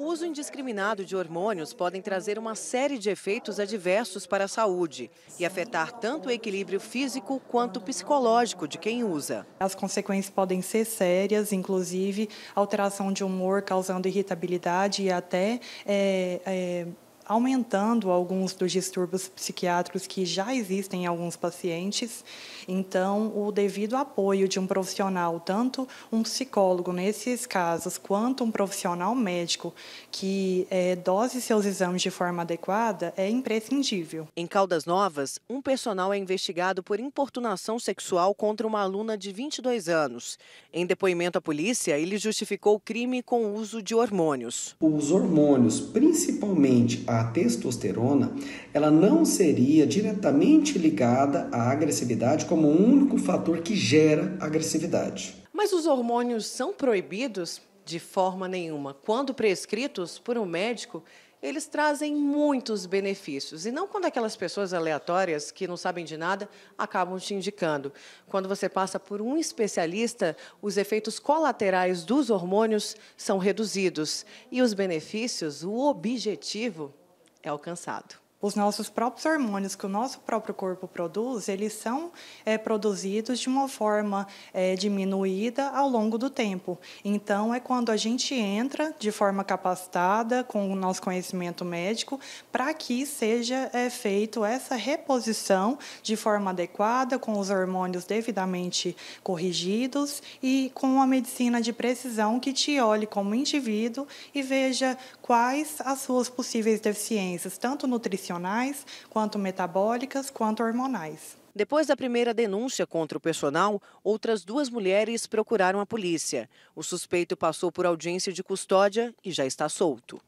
O uso indiscriminado de hormônios podem trazer uma série de efeitos adversos para a saúde e afetar tanto o equilíbrio físico quanto psicológico de quem usa. As consequências podem ser sérias, inclusive alteração de humor causando irritabilidade e até é, é aumentando alguns dos distúrbios psiquiátricos que já existem em alguns pacientes. Então, o devido apoio de um profissional, tanto um psicólogo nesses casos, quanto um profissional médico que é, dose seus exames de forma adequada, é imprescindível. Em Caldas Novas, um personal é investigado por importunação sexual contra uma aluna de 22 anos. Em depoimento à polícia, ele justificou o crime com o uso de hormônios. Os hormônios, principalmente a a testosterona, ela não seria diretamente ligada à agressividade como o um único fator que gera agressividade. Mas os hormônios são proibidos? De forma nenhuma. Quando prescritos por um médico, eles trazem muitos benefícios. E não quando aquelas pessoas aleatórias que não sabem de nada acabam te indicando. Quando você passa por um especialista, os efeitos colaterais dos hormônios são reduzidos. E os benefícios, o objetivo, é alcançado. Os nossos próprios hormônios que o nosso próprio corpo produz, eles são é, produzidos de uma forma é, diminuída ao longo do tempo. Então, é quando a gente entra de forma capacitada, com o nosso conhecimento médico, para que seja é, feito essa reposição de forma adequada, com os hormônios devidamente corrigidos e com uma medicina de precisão que te olhe como indivíduo e veja quais as suas possíveis deficiências, tanto nutricionais, nutricionais, quanto metabólicas, quanto hormonais. Depois da primeira denúncia contra o personal, outras duas mulheres procuraram a polícia. O suspeito passou por audiência de custódia e já está solto.